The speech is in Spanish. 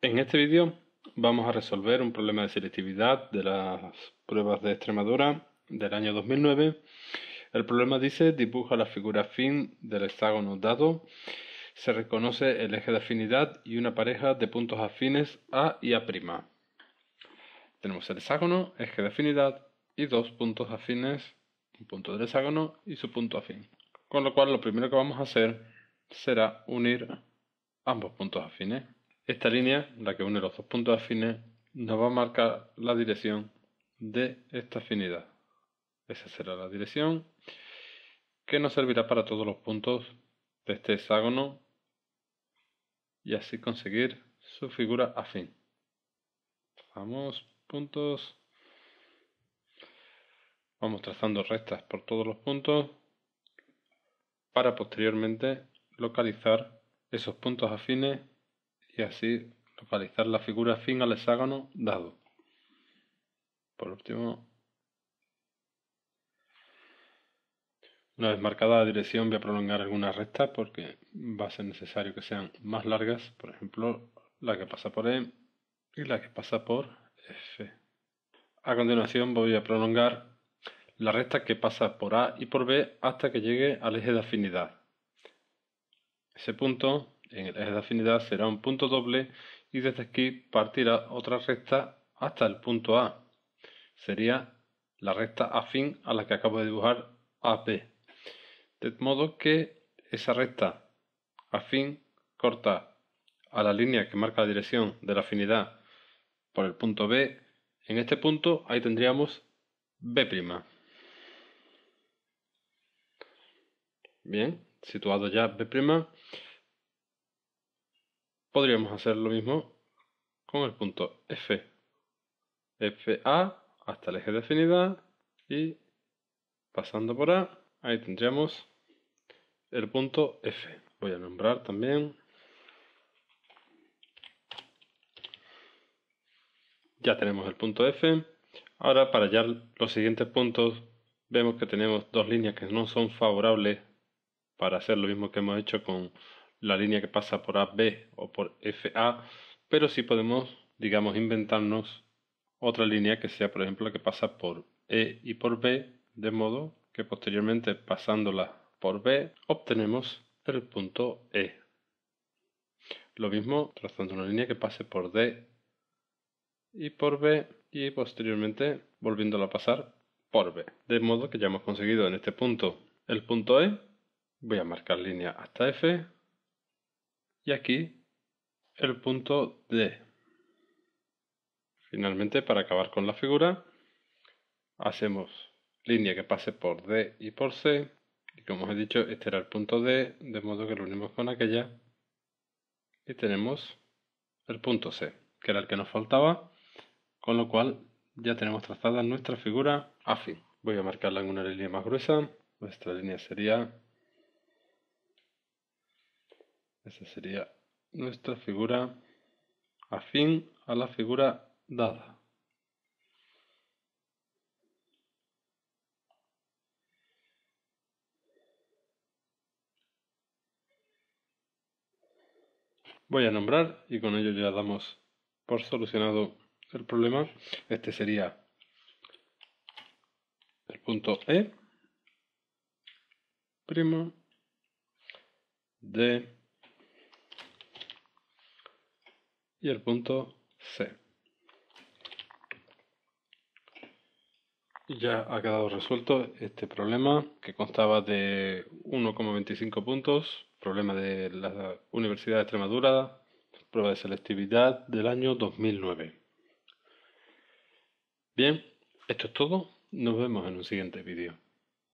En este vídeo vamos a resolver un problema de selectividad de las pruebas de Extremadura del año 2009. El problema dice, dibuja la figura fin del hexágono dado, se reconoce el eje de afinidad y una pareja de puntos afines A y A'. Tenemos el hexágono, eje de afinidad y dos puntos afines, un punto del hexágono y su punto afín. Con lo cual lo primero que vamos a hacer será unir ambos puntos afines. Esta línea, la que une los dos puntos afines, nos va a marcar la dirección de esta afinidad. Esa será la dirección que nos servirá para todos los puntos de este hexágono y así conseguir su figura afín. Vamos, puntos. Vamos trazando rectas por todos los puntos para posteriormente localizar esos puntos afines y así localizar la figura fin al hexágono dado. Por último, una vez marcada la dirección voy a prolongar algunas rectas porque va a ser necesario que sean más largas, por ejemplo la que pasa por M e y la que pasa por F. A continuación voy a prolongar la recta que pasa por A y por B hasta que llegue al eje de afinidad. Ese punto en el eje de afinidad será un punto doble y desde aquí partirá otra recta hasta el punto A. Sería la recta afín a la que acabo de dibujar AP. De modo que esa recta afín corta a la línea que marca la dirección de la afinidad por el punto B. En este punto ahí tendríamos B'. Bien, situado ya B' podríamos hacer lo mismo con el punto F. FA hasta el eje de afinidad y pasando por A, ahí tendríamos el punto F. Voy a nombrar también. Ya tenemos el punto F. Ahora para hallar los siguientes puntos vemos que tenemos dos líneas que no son favorables para hacer lo mismo que hemos hecho con la línea que pasa por AB o por FA, pero sí podemos, digamos, inventarnos otra línea que sea, por ejemplo, la que pasa por E y por B, de modo que posteriormente pasándola por B obtenemos el punto E. Lo mismo trazando una línea que pase por D y por B y posteriormente volviéndola a pasar por B. De modo que ya hemos conseguido en este punto el punto E. Voy a marcar línea hasta F y aquí el punto D. Finalmente, para acabar con la figura, hacemos línea que pase por D y por C, y como os he dicho, este era el punto D, de modo que lo unimos con aquella, y tenemos el punto C, que era el que nos faltaba, con lo cual ya tenemos trazada nuestra figura afín. Voy a marcarla en una línea más gruesa, nuestra línea sería esa sería nuestra figura afín a la figura dada. voy a nombrar y con ello ya damos por solucionado el problema. Este sería el punto E primo de y el punto C. Ya ha quedado resuelto este problema que constaba de 1,25 puntos, problema de la Universidad de Extremadura, prueba de selectividad del año 2009. Bien, esto es todo, nos vemos en un siguiente vídeo.